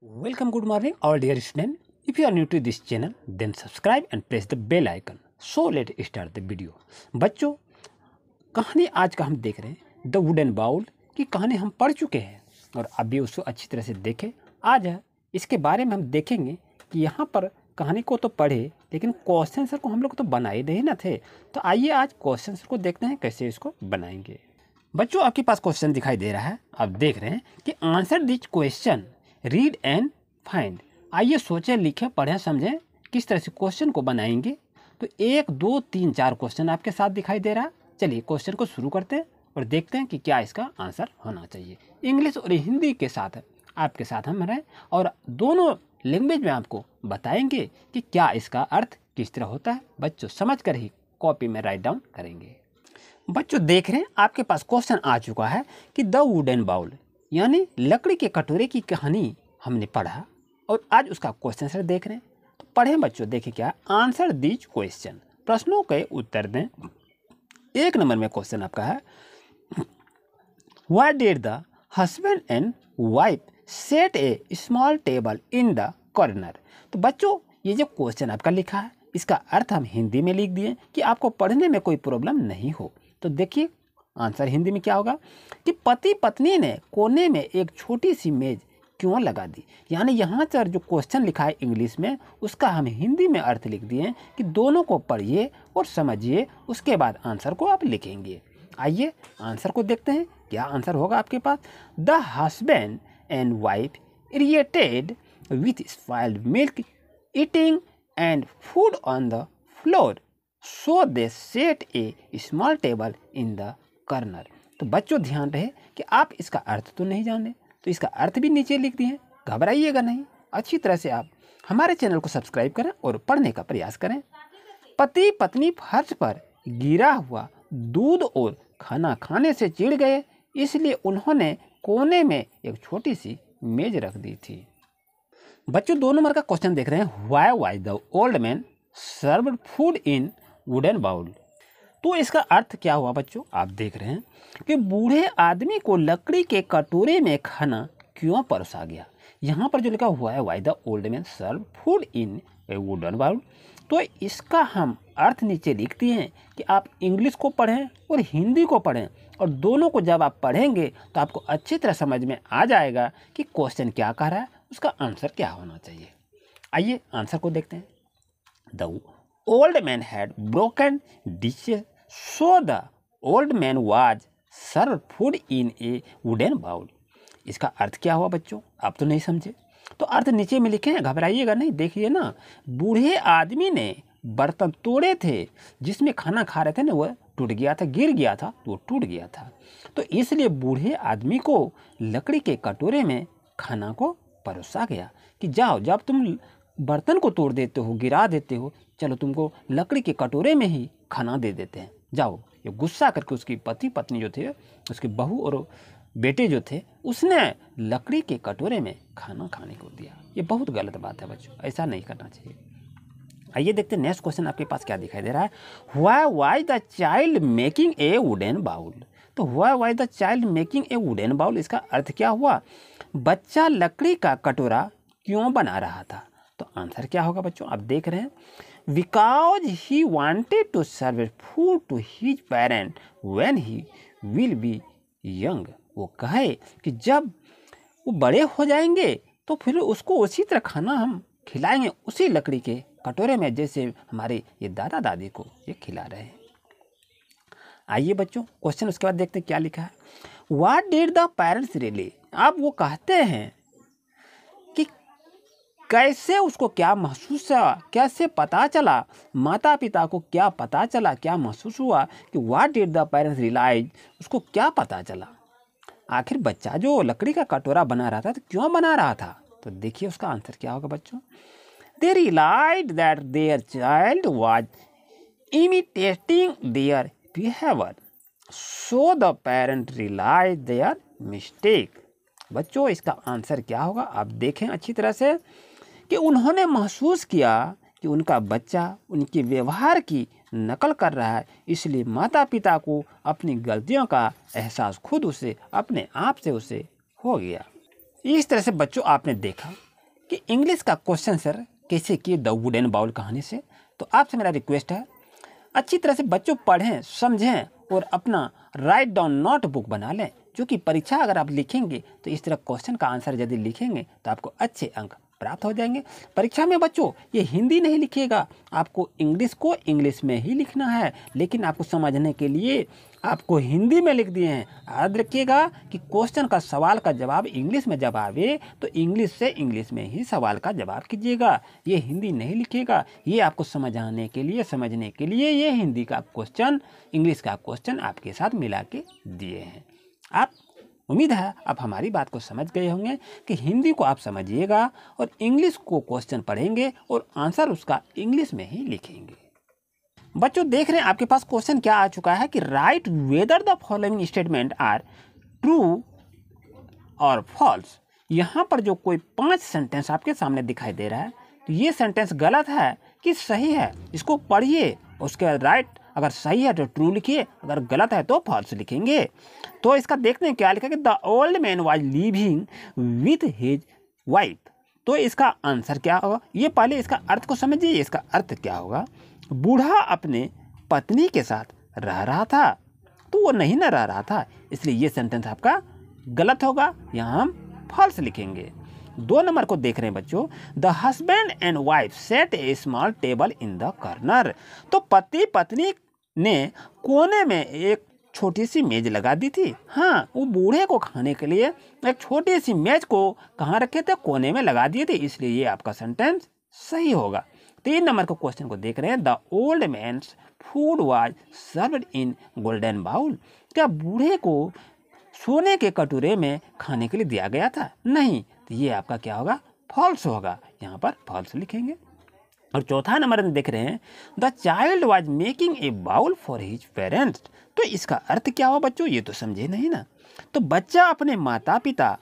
Welcome, good morning, all dear students. If you are new to this channel, then subscribe and press the bell icon. So let start the video. बच्चों कहानी आज का हम देख रहे हैं the wooden bowl की कहानी हम पढ़ चुके हैं और अभी उसको अच्छी तरह से देखें आज इसके बारे में हम देखेंगे कि यहाँ पर कहानी को तो पढ़े लेकिन क्वेश्चन सर को हम लोग तो बनाए नहीं ना थे तो आइए आज क्वेश्चन सर को देखते हैं कैसे इसको बनाएंगे बच्चों आपके पास क्वेश्चन दिखाई दे रहा है आप देख रहे हैं कि answer which question read and find आइए सोचें लिखें पढ़ें समझें किस तरह से क्वेश्चन को बनाएंगे तो एक दो तीन चार क्वेश्चन आपके साथ दिखाई दे रहा चलिए क्वेश्चन को शुरू करते हैं और देखते हैं कि क्या इसका आंसर होना चाहिए इंग्लिश और हिंदी के साथ आपके साथ हम रहें और दोनों लैंग्वेज में आपको बताएंगे कि क्या इसका अर्थ किस तरह होता है बच्चों समझ कर ही कॉपी में राइट डाउन करेंगे बच्चों देख रहे हैं आपके पास क्वेश्चन आ चुका है कि द वुडन बाउल यानी लकड़ी के कटोरे की कहानी हमने पढ़ा और आज उसका क्वेश्चन आंसर देख रहे हैं तो पढ़ें बच्चों देखें क्या आंसर दीज क्वेश्चन प्रश्नों के उत्तर दें एक नंबर में क्वेश्चन आपका है why did the husband and wife set a small table in the corner तो बच्चों ये जो क्वेश्चन आपका लिखा है इसका अर्थ हम हिंदी में लिख दिए कि आपको पढ़ने में कोई प्रॉब्लम नहीं हो तो देखिए आंसर हिंदी में क्या होगा कि पति पत्नी ने कोने में एक छोटी सी मेज क्यों लगा दी यानी यहाँ पर जो क्वेश्चन लिखा है इंग्लिश में उसका हम हिंदी में अर्थ लिख दिए कि दोनों को पढ़िए और समझिए उसके बाद आंसर को आप लिखेंगे आइए आंसर को देखते हैं क्या आंसर होगा आपके पास the husband and wife irritated with spilled milk eating and food on the floor so they set a small table in the corner तो बच्चों ध्यान रहे कि आप इसका अर्थ तो नहीं जाने तो इसका अर्थ भी नीचे लिख दिए घबराइएगा नहीं अच्छी तरह से आप हमारे चैनल को सब्सक्राइब करें और पढ़ने का प्रयास करें पति पत्नी फर्श पर गिरा हुआ दूध और खाना खाने से चिड़ गए इसलिए उन्होंने कोने में एक छोटी सी मेज रख दी थी बच्चों दो नंबर का क्वेश्चन देख रहे हैं why why the old man serve food in wooden bowl तो इसका अर्थ क्या हुआ बच्चों आप देख रहे हैं कि बूढ़े आदमी को लकड़ी के कटोरे में खाना क्यों परोसा गया यहाँ पर जो लिखा हुआ है why the old man serve food in a wooden bowl तो इसका हम अर्थ नीचे लिखते हैं कि आप इंग्लिश को पढ़ें और हिंदी को पढ़ें और दोनों को जब आप पढ़ेंगे तो आपको अच्छी तरह समझ में आ जाएगा कि क्वेश्चन क्या कह रहा है उसका आंसर क्या होना चाहिए आइए आंसर को देखते हैं the old man had broken dishes, so the old man was serve food in a wooden bowl इसका अर्थ क्या हुआ बच्चों आप तो नहीं समझे तो अर्थ नीचे में लिखे हैं घबराइएगा नहीं देखिए ना बूढ़े आदमी ने बर्तन तोड़े थे जिसमें खाना खा रहे थे ना वह टूट गया था गिर गया था तो टूट गया था तो इसलिए बूढ़े आदमी को लकड़ी के कटोरे में खाना को परोसा गया कि जाओ जब तुम बर्तन को तोड़ देते हो गिरा देते हो चलो तुमको लकड़ी के कटोरे में ही खाना दे देते हैं जाओ ये गुस्सा करके उसकी पति पत्नी जो थे उसके बहू और बेटे जो थे उसने लकड़ी के कटोरे में खाना खाने को दिया ये बहुत गलत बात है बच्चों ऐसा नहीं करना चाहिए आइए देखते हैं नेक्स्ट क्वेश्चन आपके पास क्या दिखाई दे रहा है why why the child making a wooden bowl तो why why the child making a wooden bowl इसका अर्थ क्या हुआ बच्चा लकड़ी का कटोरा क्यों बना रहा था तो आंसर क्या होगा बच्चों आप देख रहे हैं because he wanted to serve food to his parent when he will be young वो कहे कि जब वो बड़े हो जाएंगे तो फिर उसको उसी तरह खाना हम खिलाएंगे उसी लकड़ी के कटोरे में जैसे हमारे ये दादा दादी को ये खिला रहे हैं आइए बच्चों क्वेश्चन उसके बाद देखते हैं क्या लिखा है what did the parents realise अब वो कहते हैं कैसे उसको क्या महसूस हुआ कैसे पता चला माता पिता को क्या पता चला क्या महसूस हुआ कि what did the parents realise उसको क्या पता चला आखिर बच्चा जो लकड़ी का कटोरा बना रहा था तो क्यों बना रहा था तो देखिए उसका आंसर क्या होगा बच्चों they realise that their child was imitating their behaviour so the parent realise their mistake बच्चों इसका आंसर क्या होगा आप देखें अच्छी तरह से कि उन्होंने महसूस किया कि उनका बच्चा उनके व्यवहार की नकल कर रहा है इसलिए माता पिता को अपनी गलतियों का एहसास खुद उसे अपने आप से उसे हो गया इस तरह से बच्चों आपने देखा कि इंग्लिश का क्वेश्चन सर कैसे किए द वुडन बाउल कहानी से तो आपसे मेरा रिक्वेस्ट है अच्छी तरह से बच्चों पढ़ें समझें और अपना राइट डाउन नोट बुक बना लें जो कि परीक्षा अगर आप लिखेंगे तो इस तरह क्वेश्चन का आंसर यदि लिखेंगे तो आपको अच्छे अंक प्राप्त हो जाएंगे परीक्षा में बच्चों ये हिंदी नहीं लिखिएगा आपको इंग्लिश को इंग्लिश में ही लिखना है लेकिन आपको समझने के लिए आपको हिंदी में लिख दिए हैं याद रखिएगा कि क्वेश्चन का सवाल का जवाब इंग्लिश में जब आवे तो इंग्लिश से इंग्लिश में ही सवाल का जवाब कीजिएगा ये हिंदी नहीं लिखेगा ये आपको समझाने के लिए समझने के लिए ये हिंदी का क्वेश्चन इंग्लिश का क्वेश्चन आपके साथ मिला के दिए हैं आप उम्मीद है आप हमारी बात को समझ गए होंगे कि हिंदी को आप समझिएगा और इंग्लिश को क्वेश्चन पढ़ेंगे और आंसर उसका इंग्लिश में ही लिखेंगे बच्चों देख रहे हैं आपके पास क्वेश्चन क्या आ चुका है कि write whether the following statement are true और फॉल्स यहाँ पर जो कोई पांच सेंटेंस आपके सामने दिखाई दे रहा है तो ये सेंटेंस गलत है कि सही है इसको पढ़िए उसके बाद राइट अगर सही है तो ट्रू लिखिए अगर गलत है तो फॉल्स लिखेंगे तो इसका देखते हैं क्या लिखा कि the old man was living with his wife तो इसका आंसर क्या होगा ये पहले इसका अर्थ को समझिए इसका अर्थ क्या होगा बूढ़ा अपने पत्नी के साथ रह रहा था तो वो नहीं ना रह रहा था इसलिए ये सेंटेंस आपका गलत होगा यहाँ हम फॉल्स लिखेंगे दो नंबर को देख रहे हैं बच्चों the husband and wife set a small table in the corner तो पति पत्नी ने कोने में एक छोटी सी मेज लगा दी थी हाँ वो बूढ़े को खाने के लिए एक छोटी सी मेज को कहाँ रखे थे कोने में लगा दिए थे इसलिए ये आपका सेंटेंस सही होगा तीन नंबर के क्वेश्चन को देख रहे हैं the old man's food was serve in golden bowl क्या बूढ़े को सोने के कटोरे में खाने के लिए दिया गया था नहीं तो ये आपका क्या होगा फॉल्स होगा यहाँ पर फॉल्स लिखेंगे और चौथा नंबर देख रहे हैं the child was making a bowl for his parents तो इसका अर्थ क्या हुआ बच्चों ये तो समझे नहीं ना तो बच्चा अपने माता पिता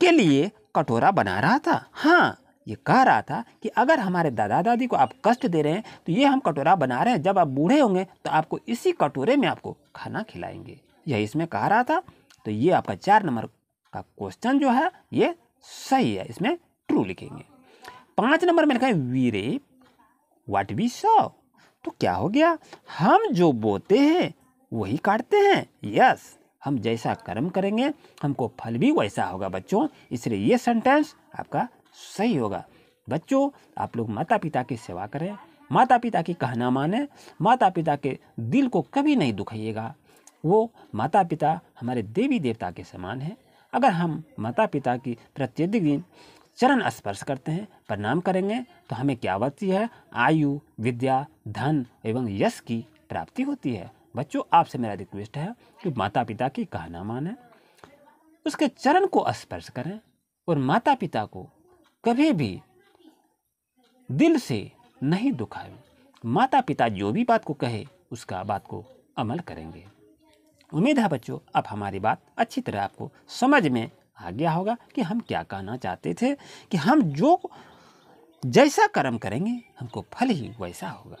के लिए कटोरा बना रहा था हाँ ये कह रहा था कि अगर हमारे दादा दादी को आप कष्ट दे रहे हैं तो ये हम कटोरा बना रहे हैं जब आप बूढ़े होंगे तो आपको इसी कटोरे में आपको खाना खिलाएंगे यह इसमें कह रहा था तो ये आपका चार नंबर का क्वेश्चन जो है ये सही है इसमें ट्रू लिखेंगे पाँच नंबर में लिखा है वी रे वाट वी सो तो क्या हो गया हम जो बोते हैं वही काटते हैं यस हम जैसा कर्म करेंगे हमको फल भी वैसा होगा बच्चों इसलिए ये सेंटेंस आपका सही होगा बच्चों आप लोग माता पिता की सेवा करें माता पिता की कहना माने माता पिता के दिल को कभी नहीं दुखाइएगा वो माता पिता हमारे देवी देवता के समान हैं अगर हम माता पिता की प्रत्येक दिन चरण स्पर्श करते हैं प्रणाम करेंगे तो हमें क्या होती है आयु विद्या धन एवं यश की प्राप्ति होती है बच्चों आपसे मेरा रिक्वेस्ट है कि माता पिता की कहना माने उसके चरण को स्पर्श करें और माता पिता को कभी भी दिल से नहीं दुखाएं माता पिता जो भी बात को कहे उसका बात को अमल करेंगे उम्मीद है बच्चों अब हमारी बात अच्छी तरह आपको समझ में आ गया होगा कि हम क्या कहना चाहते थे कि हम जो जैसा कर्म करेंगे हमको फल ही वैसा होगा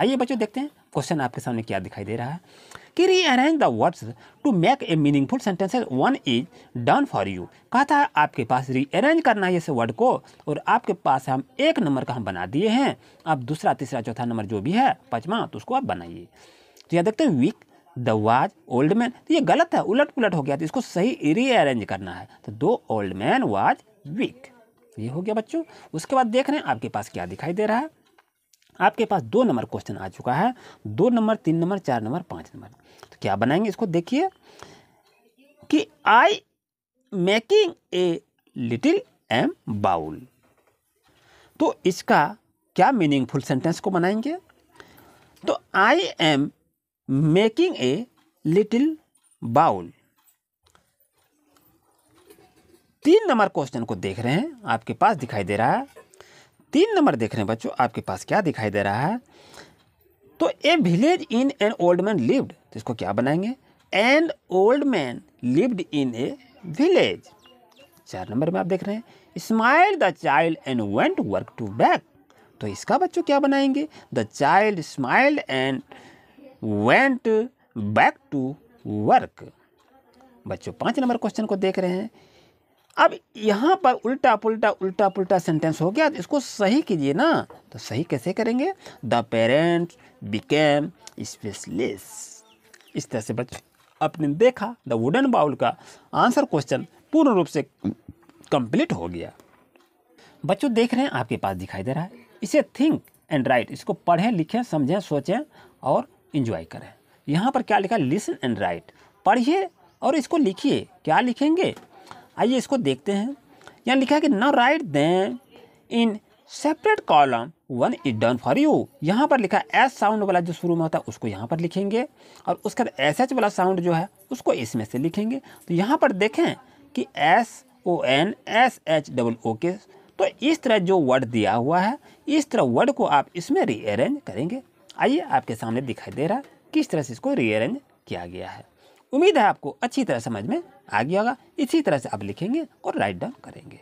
आइए बच्चों देखते हैं क्वेश्चन आपके सामने क्या दिखाई दे रहा है कि rearrange the words to make a meaningful sentence one is done for you कहा था आपके पास रीअरेंज करना है इस वर्ड को और आपके पास हम एक नंबर का हम बना दिए हैं आप दूसरा तीसरा चौथा नंबर जो भी है पाँचवा तो उसको आप बनाइए तो यहाँ देखते हैं weak the was old man तो ये गलत है उलट पुलट हो गया तो इसको सही रीअरेंज करना है तो दो ओल्ड मैन वाज वीक ये हो गया बच्चों उसके बाद देख रहे हैं आपके पास क्या दिखाई दे रहा है आपके पास दो नंबर क्वेश्चन आ चुका है दो नंबर तीन नंबर चार नंबर पाँच नंबर तो क्या बनाएंगे इसको देखिए कि I making a little am bowl तो इसका क्या मीनिंगफुल सेंटेंस को बनाएंगे तो I am making a little bowl तीन नंबर क्वेश्चन को देख रहे हैं आपके पास दिखाई दे रहा है तीन नंबर देख रहे हैं बच्चों आपके पास क्या दिखाई दे रहा है तो a village in an old man lived तो इसको क्या बनाएंगे an old man lived in a village चार नंबर में आप देख रहे हैं smile the child and went work to back तो इसका बच्चों क्या बनाएंगे the child smiled and went back to work बच्चों पाँच नंबर क्वेश्चन को देख रहे हैं अब यहाँ पर उल्टा पुल्टा उल्टा पुल्टा सेंटेंस हो गया तो इसको सही कीजिए ना तो सही कैसे करेंगे द पेरेंट बिकेम स्पेशलेस इस तरह से बच्चों आपने देखा द वुडन बाउल का आंसर क्वेश्चन पूर्ण रूप से कंप्लीट हो गया बच्चों देख रहे हैं आपके पास दिखाई दे रहा है इसे थिंक एंड राइट इसको पढ़ें लिखें समझें सोचें और इन्जॉय करें यहाँ पर क्या लिखा लिसन एंड राइट पढ़िए और इसको लिखिए क्या लिखेंगे आइए इसको देखते हैं यहाँ लिखा है कि नाउ राइट दें in separate column one is done for you यहाँ पर लिखा एस साउंड वाला जो शुरू में होता है उसको यहाँ पर लिखेंगे और उसके बाद एस एच वाला साउंड जो है उसको इसमें से लिखेंगे तो यहाँ पर देखें कि S O N S H double O K तो इस तरह जो वर्ड दिया हुआ है इस तरह वर्ड को आप इसमें रीअरेंज करेंगे आइए आपके सामने दिखाई दे रहा है किस तरह से इसको रीअरेंज किया गया है उम्मीद है आपको अच्छी तरह समझ में आ गया होगा इसी तरह से आप लिखेंगे और राइट डाउन करेंगे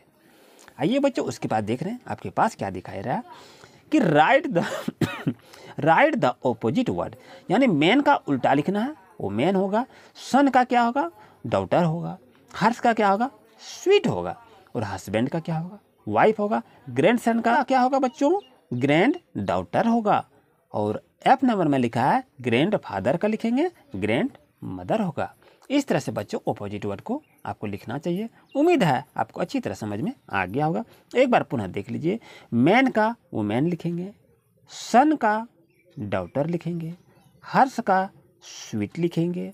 आइए बच्चों उसके बाद देख रहे हैं आपके पास क्या दिखाई रहा है कि write the write the opposite word यानी मैन का उल्टा लिखना है वो मैन होगा सन का क्या होगा डॉटर होगा हर्ष का क्या होगा स्वीट होगा और हस्बैंड का क्या होगा वाइफ होगा ग्रैंड सन का क्या होगा बच्चों ग्रैंड डॉटर होगा और एफ नंबर में लिखा है ग्रैंड फादर का लिखेंगे ग्रैंड मदर होगा इस तरह से बच्चों ओपोजिट वर्ड को आपको लिखना चाहिए उम्मीद है आपको अच्छी तरह समझ में आ गया होगा एक बार पुनः देख लीजिए मैन का वुमेन लिखेंगे सन का डॉटर लिखेंगे हर्ष का स्वीट लिखेंगे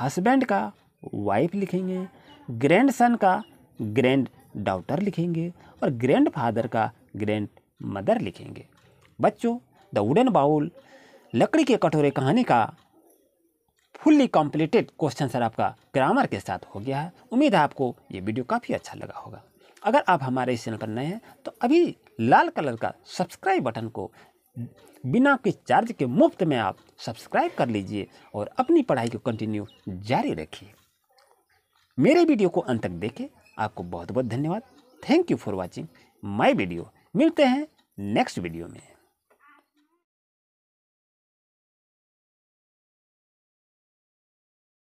हस्बैंड का वाइफ लिखेंगे ग्रैंड सन का ग्रैंड डॉटर लिखेंगे और ग्रैंड फादर का ग्रैंड मदर लिखेंगे बच्चों द वुडन बाउल लकड़ी के कटोरे कहानी का फुल्ली कॉम्प्लीटेड क्वेश्चन सर आपका ग्रामर के साथ हो गया है उम्मीद है आपको ये वीडियो काफ़ी अच्छा लगा होगा अगर आप हमारे इस चैनल पर नए हैं तो अभी लाल कलर का सब्सक्राइब बटन को बिना किस चार्ज के मुफ्त में आप सब्सक्राइब कर लीजिए और अपनी पढ़ाई को कंटिन्यू जारी रखिए मेरे वीडियो को अंत तक देखें आपको बहुत बहुत धन्यवाद thank you for watching my video मिलते हैं नेक्स्ट वीडियो में